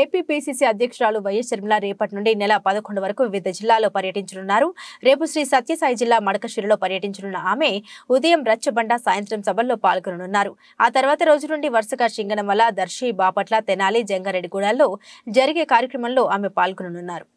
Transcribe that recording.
APPCC అధ్యక్షురాలు YS Sharmila రేపటి నుండి నెల పదకొండు వరకు వివిధ జిల్లాల్లో పర్యటించనున్నారు రేపు శ్రీ సత్యసాయి జిల్లా మడకశిరిలో పర్యటించనున్న ఆమె ఉదయం రచ్చబండ సాయంత్రం సభల్లో పాల్గొననున్నారు ఆ తర్వాత రోజు నుండి వరుసగా శింగనమల దర్శి బాపట్ల తెనాలి జంగారెడ్డిగూడాల్లో జరిగే కార్యక్రమంలో ఆమె పాల్గొననున్నారు